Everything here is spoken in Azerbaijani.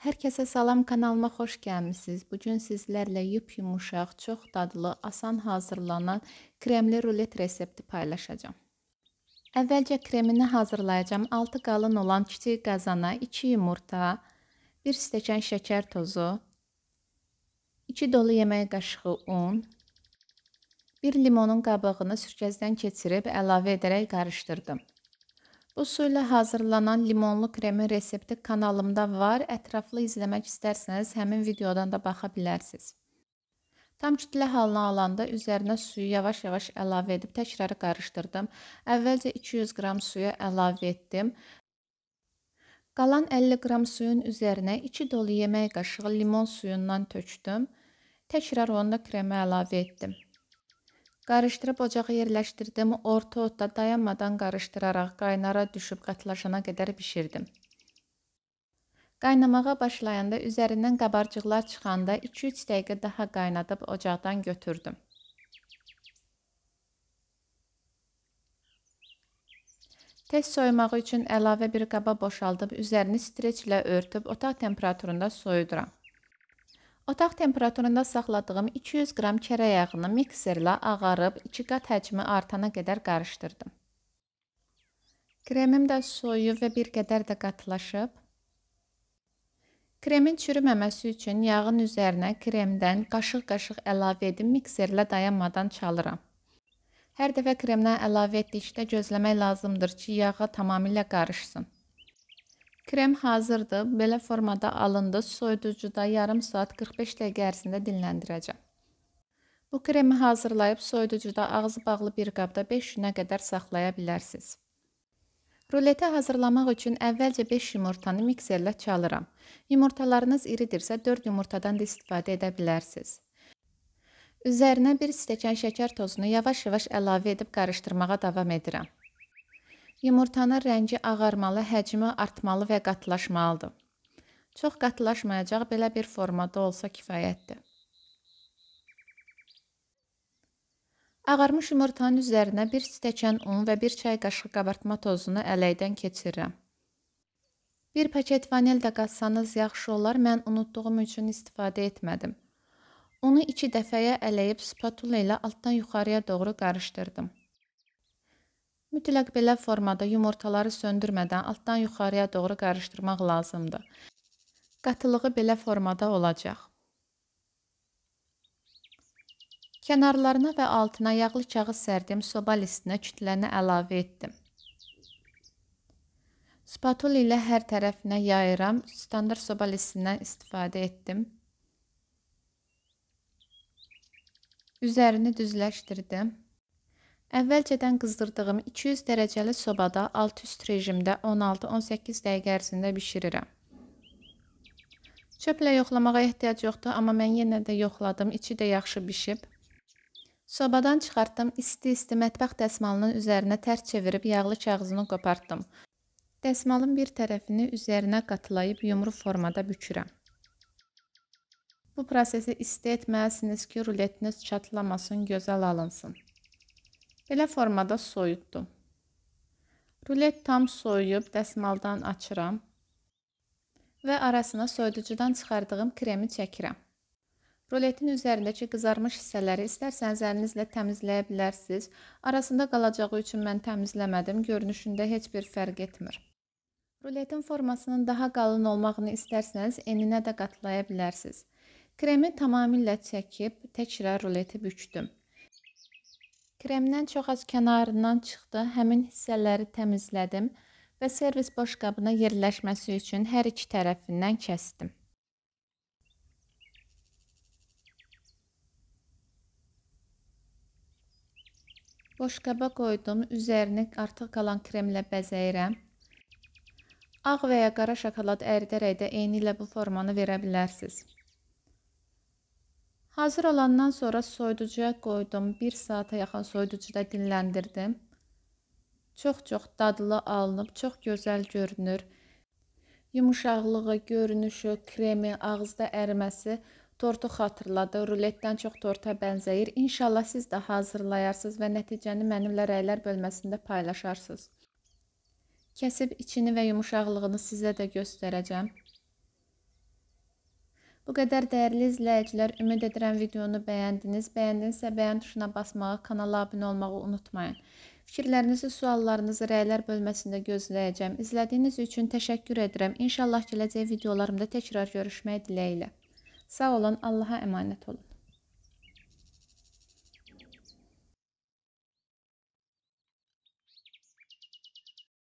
Hər kəsə salam kanalıma xoş gəlmisiniz. Bu gün sizlərlə yumuşaq, çox dadlı, asan hazırlanan kremli rulet resepti paylaşacağım. Əvvəlcə kremini hazırlayacağım. 6 qalın olan kiçik qazana 2 yumurta, 1 stəkan şəkər tozu, 2 dolu yemək qaşığı un, 1 limonun qabığını sürkəzdən keçirib əlavə edərək qarışdırdım. Bu su ilə hazırlanan limonlu kremin resepti kanalımda var. Ətraflı izləmək istərsəniz həmin videodan da baxa bilərsiniz. Tam kütlə halına alanda üzərinə suyu yavaş-yavaş əlavə edib təkrar qarışdırdım. Əvvəlcə 200 qram suyu əlavə etdim. Qalan 50 qram suyun üzərinə 2 dolu yemək qaşığı limon suyundan tökdüm. Təkrar onu da kremə əlavə etdim. Qarışdırıb ocağa yerləşdirdim. Orta odda dayanmadan qarışdıraraq qaynara düşüb qatlaşana qədər bişirdim. Qaynamağa başlayanda üzərindən qabarcıqlar çıxanda 2-3 dəqiqə daha qaynadıb ocaqdan götürdüm. Tez soyumağı üçün əlavə bir qaba boşaldıb üzərini streçlə örtüb otaq temperaturunda soyuduram. Otaq temperaturunda saxladığım 200 qram kərə yağını mikserlə ağarıb 2 qat həcmi artana qədər qarışdırdım. Kremim də soyuyub və bir qədər də qatlaşıb. Kremin çürüməməsi üçün yağın üzərinə kremdən qaşıq-qaşıq əlavə edib mikserlə dayanmadan çalıram. Hər dəfə kremdən əlavə etdikdə gözləmək lazımdır ki, yağı tamamilə qarışsın. Krem hazırdır. Belə formada alındı. Soyuducuda yarım saat 45 dəqiqə ərzində dinləndirəcəm. Bu kremi hazırlayıb soyuducuda ağzı bağlı bir qabda 5 günə qədər saxlaya bilərsiniz. Ruleti hazırlamaq üçün əvvəlcə 5 yumurtanı mikserlə çalıram. Yumurtalarınız iridirsə 4 yumurtadan da istifadə edə bilərsiniz. Üzərinə 1 stəkan şəkər tozunu yavaş-yavaş əlavə edib qarışdırmağa davam edirəm. Yumurtanın rəngi ağarmalı, həcmi artmalı və qatılaşmalıdır. Çox qatılaşmayacaq belə bir formada olsa kifayətdir. Ağarmış yumurtanın üzərinə 1 stəkan un və 1 çay qaşığı qabartma tozunu ələkdən keçirirəm. Bir paket vanil də qatsanız yaxşı olar, mən unutduğum üçün istifadə etmədim. Unu 2 dəfəyə ələyib spatula ilə altdan yuxarıya doğru qarışdırdım. Mütləq belə formada yumurtaları söndürmədən altdan yuxarıya doğru qarışdırmaq lazımdır. Qatılığı belə formada olacaq. Kənarlarına və altına yağlı kağız sərdiyim soba listinə kütləni əlavə etdim. Spatul ilə hər tərəfinə yayıram. Standart soba listindən istifadə etdim. Üzerini düzləşdirdim. Əvvəlcədən qızdırdığım 200 dərəcəli sobada alt-üst rejimdə 16-18 dəqiqə ərzində bişirirəm. Çöplə yoxlamağa ehtiyac yoxdur, amma mən yenə də yoxladım. İçi də yaxşı bişib. Sobadan çıxartdım, isti-isti mətbəx dəsmalının üzərinə tərs çevirib yağlı kağızını qopartdım. Dəsmalın bir tərəfini üzərinə qatlayıb yumru formada bükürəm. Bu prosesi isti etməlisiniz ki, ruletiniz çatlamasın, gözəl alınsın. Belə formada soyutdum. Rulet tam soyuyub dəsmaldan açıram və arasına soyuducudan çıxardığım kremi çəkirəm. Ruletin üzərindəki qızarmış hissələri istərsəniz əlinizlə təmizləyə bilərsiniz. Arasında qalacağı üçün mən təmizləmədim. Görünüşündə heç bir fərq etmir. Ruletin formasının daha qalın olmağını istərsəniz eninə də qatlaya bilərsiniz. Kremi tamamilə çəkib təkrar ruleti bükdüm. Kremdən çox az kənarından çıxdı, həmin hissələri təmizlədim və servis boş qabına yerləşməsi üçün hər iki tərəfindən kəsdim. Boş qaba qoydum, üzərini artıq qalan kremlə bəzəyirəm. Ağ və ya qara şokolad əridərək də eyni ilə bu formanı verə bilərsiniz. Hazır olandan sonra soyuducuya qoydum. 1 saata yaxın soyuducuda dinləndirdim. Çox-çox dadlı alınıb, çox gözəl görünür. Yumuşaqlığı, görünüşü, kremi, ağızda əriməsi tortu xatırladı. Ruletdən çox torta bənzəyir. İnşallah siz də hazırlayarsınız və nəticəni mənimlə rəylər bölməsində paylaşarsınız. Kəsib içini və yumuşaqlığını sizə də göstərəcəm. Bu qədər dəyərli izləyicilər, ümid edirəm videonu bəyəndiniz. Bəyəndinizsə bəyən tuşuna basmağı, kanala abunə olmağı unutmayın. Fikirlərinizi, suallarınızı rəylər bölməsində gözləyəcəm. İzlədiyiniz üçün təşəkkür edirəm. İnşallah gələcək videolarımda təkrar görüşmək diləyilə. Sağ olun, Allaha əmanət olun.